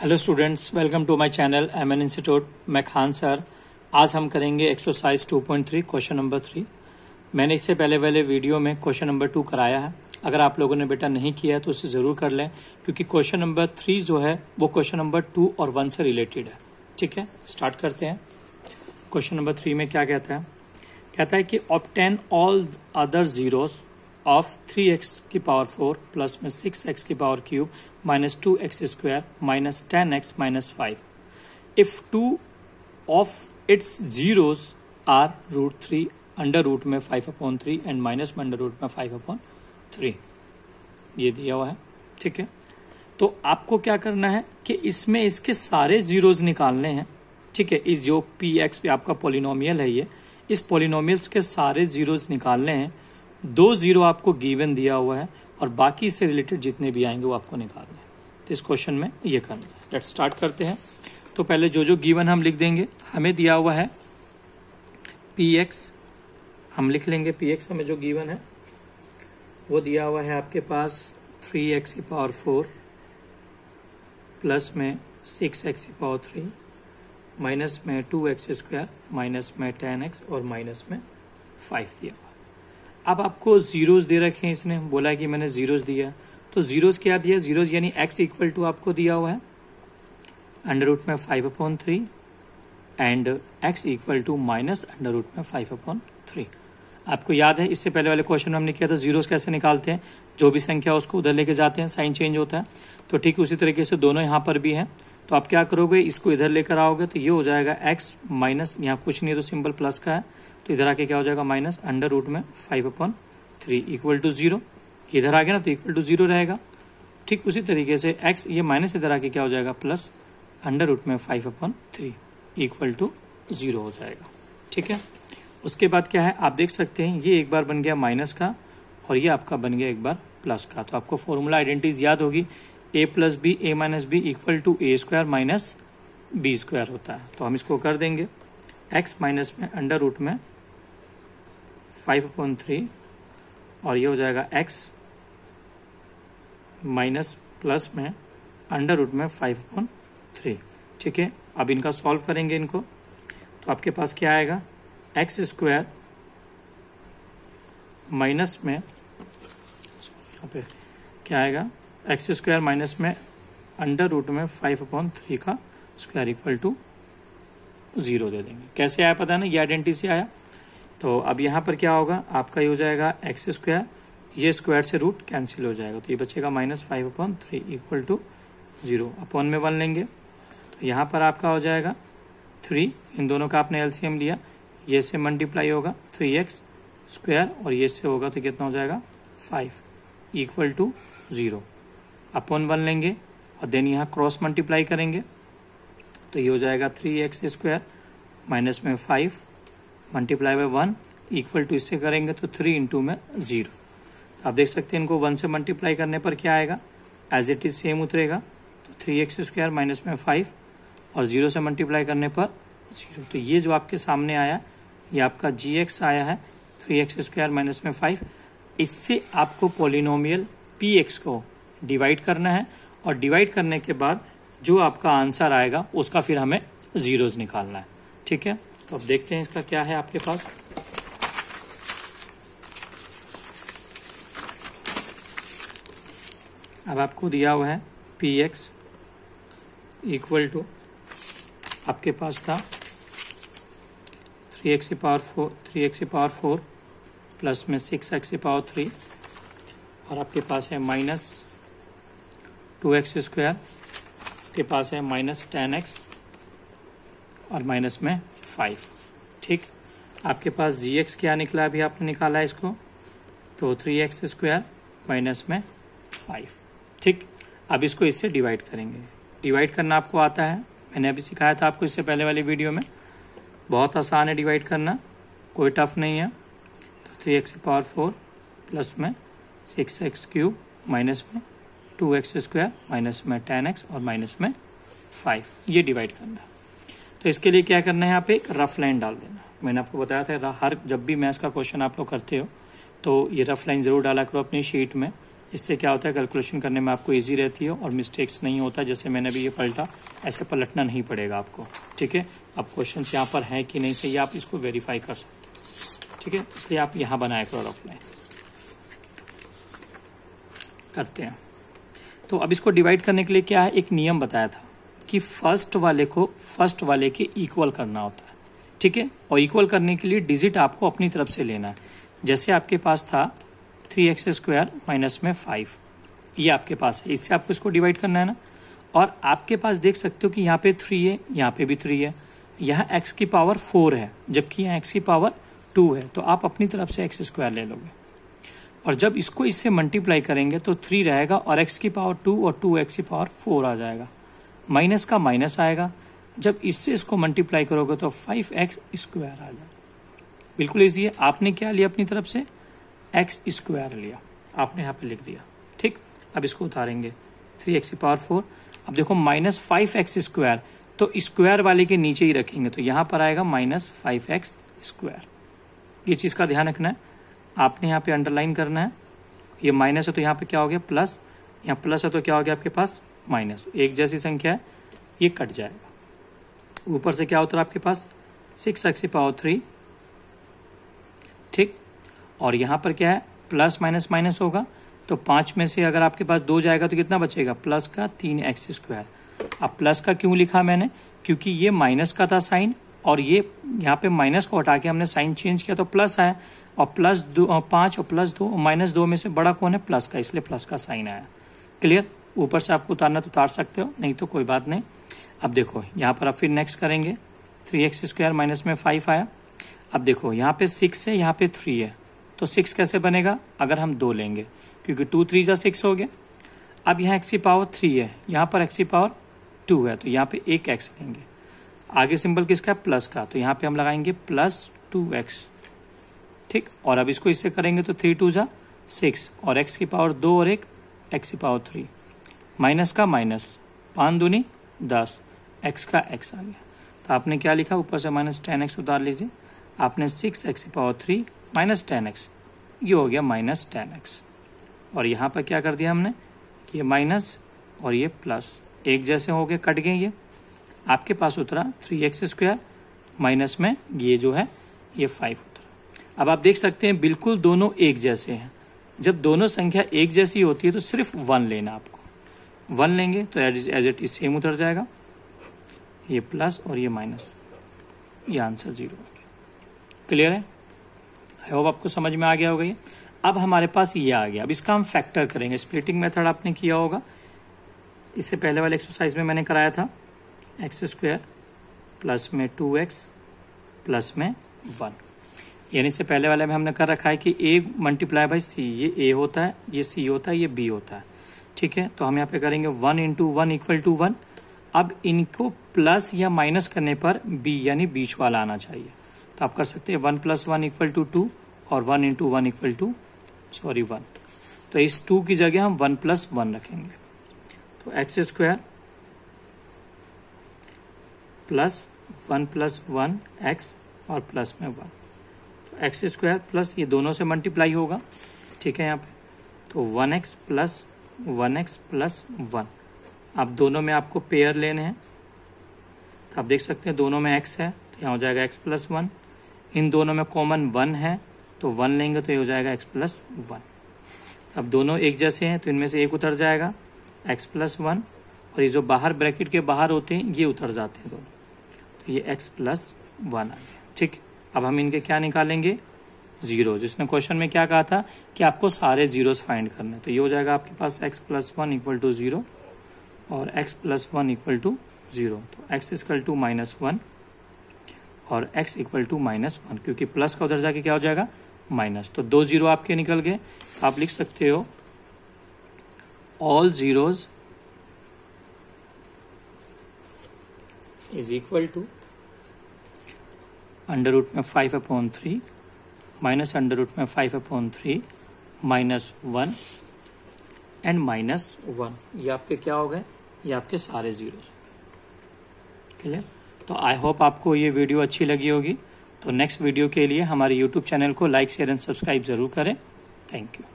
hello students welcome to my channel M N institute मैं Khan sir आज हम करेंगे एक्सरसाइज 2.3 क्वेश्चन नंबर थ्री मैंने इससे पहले वाले वीडियो में क्वेश्चन नंबर टू कराया है अगर आप लोगों ने बेटा नहीं किया है तो उसे ज़रूर कर लें क्योंकि क्वेश्चन नंबर थ्री जो है वो क्वेश्चन नंबर टू और वन से रिलेटेड है ठीक है स्टार्ट करते हैं क्वेश्चन नंबर थ्री में क्या कहता है कहता है कि obtain all other zeros of three X की पावर फोर प्लस में सिक्स एक्स की power cube minus two X square minus ten X minus five if two of its zeros are root three under root में five upon three and minus में under root में five upon three ये दिया हुआ है ठीक है तो आपको क्या करना है कि इसमें इसके सारे जीरोज निकालने हैं ठीक है इस जो पी एक्स पे आपका पोलिनोमियल है ये इस पोलिनोमियल्स के सारे जीरोज निकालने हैं दो जीरो आपको गिवन दिया हुआ है और बाकी से रिलेटेड जितने भी आएंगे वो आपको निकालने हैं तो इस क्वेश्चन में ये करना है लेट स्टार्ट करते हैं तो पहले जो जो गिवन हम लिख देंगे हमें दिया हुआ है पी एक्स हम लिख लेंगे पी एक्स हमें जो गिवन है वो दिया हुआ है आपके पास थ्री एक्स की पावर फोर प्लस में सिक्स एक्स की पावर थ्री माइनस में टू एक्स स्क्वायर माइनस में टेन एक्स और माइनस में फाइव दिया अब आपको जीरोज दे रखे हैं इसने बोला कि मैंने जीरोज दिया तो जीरोज क्या दिया जीरोज यानी एक्स इक्वल टू आपको दिया हुआ है अंडर रूट में five upon three and X equal to minus under root में फाइव अपॉन थ्री आपको याद है इससे पहले वाले क्वेश्चन में हमने किया था जीरो कैसे निकालते हैं जो भी संख्या उसको उधर लेके जाते हैं साइन चेंज होता है तो ठीक उसी तरीके से दोनों यहाँ पर भी हैं तो आप क्या करोगे इसको इधर लेकर आओगे तो ये हो जाएगा एक्स माइनस यहाँ कुछ नहीं है तो सिंपल प्लस का है तो इधर आके क्या हो जाएगा माइनस अंडर रूट में five upon three equal to zero इधर आ गया ना तो इक्वल टू जीरो रहेगा ठीक उसी तरीके से एक्स ये माइनस इधर आके क्या हो जाएगा प्लस अंडर रूट में five upon three equal to zero हो जाएगा ठीक है उसके बाद क्या है आप देख सकते हैं ये एक बार बन गया माइनस का और ये आपका बन गया एक बार प्लस का तो आपको फॉर्मूला आइडेंटिटीज याद होगी A plus B A minus B equal to A square minus B square होता है तो हम इसको कर देंगे एक्स माइनस में अंडर रूट में फाइव अपॉन थ्री और ये हो जाएगा एक्स माइनस प्लस में अंडर रूट में फाइव अपॉन थ्री ठीक है अब इनका सॉल्व करेंगे इनको तो आपके पास क्या आएगा एक्स स्क्वायर माइनस में यहाँ पे क्या आएगा एक्स स्क्वायर माइनस में अंडर रूट में फाइव अपॉन थ्री का स्क्वायर इक्वल टू जीरो दे देंगे कैसे आया पता ना ये आइडेंटिटी से आया तो अब यहाँ पर क्या होगा आपका ये हो जाएगा एक्स स्क्वायर ये स्क्वायर से रूट कैंसिल हो जाएगा तो ये बचेगा minus five upon three equal to zero upon में वन लेंगे तो यहाँ पर आपका हो जाएगा थ्री इन दोनों का आपने एलसीएम लिया ये से मल्टीप्लाई होगा थ्री एक्स स्क्वायर और ये से होगा तो कितना हो जाएगा five equal to zero upon one लेंगे और देन यहाँ क्रॉस मल्टीप्लाई करेंगे तो ये हो जाएगा थ्री एक्स स्क्वायर माइनस में five multiply by one equal to इससे करेंगे तो थ्री इंटू में जीरो तो आप देख सकते हैं इनको वन से मल्टीप्लाई करने पर क्या आएगा एज इट इज सेम उतरेगा तो थ्री एक्स स्क्वायर माइनस में फाइव और जीरो से मल्टीप्लाई करने पर जीरो तो ये जो आपके सामने आया ये आपका जी एक्स आया है थ्री एक्स स्क्वायर माइनस में फाइव इससे आपको पोलिनोमियल पी एक्स को डिवाइड करना है और डिवाइड करने के बाद जो आपका आंसर आएगा उसका फिर हमें जीरोज निकालना है ठीक है तो अब देखते हैं इसका क्या है आपके पास अब आपको दिया हुआ है पी एक्स इक्वल टू आपके पास था थ्री एक्स की पावर फोर थ्री एक्स की पावर फोर प्लस में सिक्स एक्स की पावर थ्री और आपके पास है माइनस टू एक्स स्क्वायर आपके पास है माइनस टेन एक्स और माइनस में फाइव ठीक आपके पास जी एक्स क्या निकला अभी आपने निकाला है इसको तो थ्री एक्स स्क्वायर माइनस में फाइव ठीक अब इसको इससे डिवाइड करेंगे डिवाइड करना आपको आता है मैंने अभी सिखाया था आपको इससे पहले वाली वीडियो में बहुत आसान है डिवाइड करना कोई टफ नहीं है तो three X power four plus में सिक्स एक्स क्यूब माइनस में टू एक्स स्क्वायर माइनस में टेन एक्स और माइनस में फाइव ये डिवाइड करना तो इसके लिए क्या करना है आप एक रफ लाइन डाल देना मैंने आपको बताया था हर जब भी मैथ्स का क्वेश्चन आप लोग करते हो तो ये रफ लाइन ज़रूर डाला करो अपनी शीट में इससे क्या होता है कैलकुलेशन करने में आपको इजी रहती है और मिस्टेक्स नहीं होता जैसे मैंने भी ये पलटा ऐसे पलटना नहीं पड़ेगा आपको ठीक है अब क्वेश्चन यहाँ पर है कि नहीं सही आप इसको वेरीफाई कर सकते ठीक है इसलिए आप यहाँ बनाया करो रफ लाइन करते हैं तो अब इसको डिवाइड करने के लिए क्या है एक नियम बताया था कि फर्स्ट वाले को फर्स्ट वाले के इक्वल करना होता है ठीक है और इक्वल करने के लिए डिजिट आपको अपनी तरफ से लेना है जैसे आपके पास था थ्री एक्स स्क्वायर माइनस में फाइव ये आपके पास है इससे आपको इसको डिवाइड करना है ना और आपके पास देख सकते हो कि यहाँ पे थ्री है यहाँ पे भी थ्री है यहाँ एक्स की पावर फोर है जबकि यहाँ एक्स की पावर टू है तो आप अपनी तरफ से एक्स स्क्वायर ले लोगे और जब इसको इससे मल्टीप्लाई करेंगे तो थ्री रहेगा और एक्स की पावर टू और टू एक्स की पावर फोर आ जाएगा माइनस का माइनस आएगा जब इससे इसको मल्टीप्लाई करोगे तो फाइव एक्स स्क्वायर आ जाएगा बिल्कुल इजी है आपने क्या लिया अपनी तरफ से एक्स स्क्वायर लिया आपने यहाँ पे लिख दिया ठीक अब इसको उतारेंगे थ्री एक्स पावर फोर अब देखो माइनस फाइव एक्स स्क्वायर तो स्क्वायर वाले के नीचे ही रखेंगे तो यहाँ पर आएगा माइनस फाइव एक्स स्क्वायर ये चीज़ का ध्यान रखना है आपने यहाँ पे अंडरलाइन करना है ये माइनस है तो यहाँ पे क्या हो गया प्लस यहाँ प्लस है तो क्या हो गया आपके पास माइनस एक जैसी संख्या है ये कट जाएगा ऊपर से क्या होता है आपके पास सिक्स एक्स पावर थ्री ठीक और यहाँ पर क्या है प्लस माइनस माइनस होगा तो पाँच में से अगर आपके पास दो जाएगा तो कितना बचेगा प्लस का तीन एक्स स्क्वायर अब प्लस का क्यों लिखा मैंने क्योंकि ये माइनस का था साइन और ये यहाँ पे माइनस को हटा के हमने साइन चेंज किया तो प्लस आया और प्लस दो पाँच और प्लस दो माइनस दो में से बड़ा कौन है प्लस का इसलिए प्लस का साइन आया क्लियर ऊपर से आपको उतारना तो उतार सकते हो नहीं तो कोई बात नहीं अब देखो यहाँ पर आप फिर नेक्स्ट करेंगे थ्री एक्स स्क्वायर माइनस में फाइव आया अब देखो यहाँ पे सिक्स है यहाँ पे थ्री है तो सिक्स कैसे बनेगा अगर हम दो लेंगे क्योंकि टू थ्री जा सिक्स हो गया अब यहाँ एक्स की पावर थ्री है यहाँ पर एक्स की पावर टू है तो यहाँ पे एक एक्स लेंगे आगे सिंबल किसका है प्लस का तो यहाँ पे हम लगाएंगे प्लस टू एक्स ठीक और अब इसको इससे करेंगे तो थ्री टू जा सिक्स और एक्स की पावर दो और एक एक्स की पावर थ्री माइनस का माइनस पाँच दूनी दस एक्स का एक्स आ गया तो आपने क्या लिखा ऊपर से माइनस टेन एक्स उतार लीजिए आपने सिक्स एक्स की power three minus ten X ये हो गया माइनस टेन एक्स और यहाँ पर क्या कर दिया हमने ये माइनस और ये प्लस एक जैसे हो गए कट गए ये आपके पास उतरा थ्री एक्स स्क्वायर माइनस में ये जो है ये फाइव उतरा अब आप देख सकते हैं बिल्कुल दोनों एक जैसे हैं जब दोनों संख्या एक जैसी होती है तो सिर्फ वन लेना आपको वन लेंगे तो एज इट इज सेम उतर जाएगा ये प्लस और ये माइनस ये आंसर जीरो क्लियर है आई होप आपको समझ में आ गया होगा ये अब हमारे पास ये आ गया अब इसका हम फैक्टर करेंगे स्प्लिटिंग मेथड आपने किया होगा इससे पहले वाले एक्सरसाइज में मैंने कराया था एक्स स्क्वायर प्लस में टू एक्स प्लस में वन यानी से पहले वाले में हमने कर रखा है कि ए मल्टीप्लाई बाई सी ये ए होता है ये सी होता है ये बी होता है ठीक है तो हम यहाँ पे करेंगे one into one equal to one अब इनको प्लस या माइनस करने पर बी यानी बीच वाला आना चाहिए तो आप कर सकते हैं one plus one equal to two और one into one equal to sorry one तो इस टू की जगह हम वन प्लस वन रखेंगे तो x square plus one plus one x और प्लस में वन एक्स स्क्वायर प्लस ये दोनों से मल्टीप्लाई होगा ठीक है यहाँ पे तो one x plus one x plus one अब दोनों में आपको पेयर लेने हैं तो आप देख सकते हैं दोनों में एक्स है तो यहाँ हो जाएगा एक्स प्लस वन इन दोनों में कॉमन वन है तो वन लेंगे तो ये हो जाएगा एक्स प्लस वन अब दोनों एक जैसे हैं तो इनमें से एक उतर जाएगा एक्स प्लस वन और ये जो बाहर ब्रैकेट के बाहर होते हैं ये उतर जाते हैं दोनों तो ये एक्स प्लस वन आ गया ठीक है अब हम इनके क्या निकालेंगे जीरो जिसने क्वेश्चन में क्या कहा था कि आपको सारे जीरोस फाइंड करने तो ये हो जाएगा आपके पास x plus one equal to zero और x plus one equal to zero तो x equal to minus one और x equal to minus one क्योंकि प्लस का उधर जाके क्या हो जाएगा माइनस तो दो जीरो आपके निकल गए तो आप लिख सकते हो all zeros is equal to under root में five upon three minus under root में five upon three minus one and minus one ये आपके क्या हो गए ये आपके सारे जीरो क्लियर तो आई होप आपको ये वीडियो अच्छी लगी होगी तो नेक्स्ट वीडियो के लिए हमारे यूट्यूब चैनल को लाइक शेयर एंड सब्सक्राइब जरूर करें थैंक यू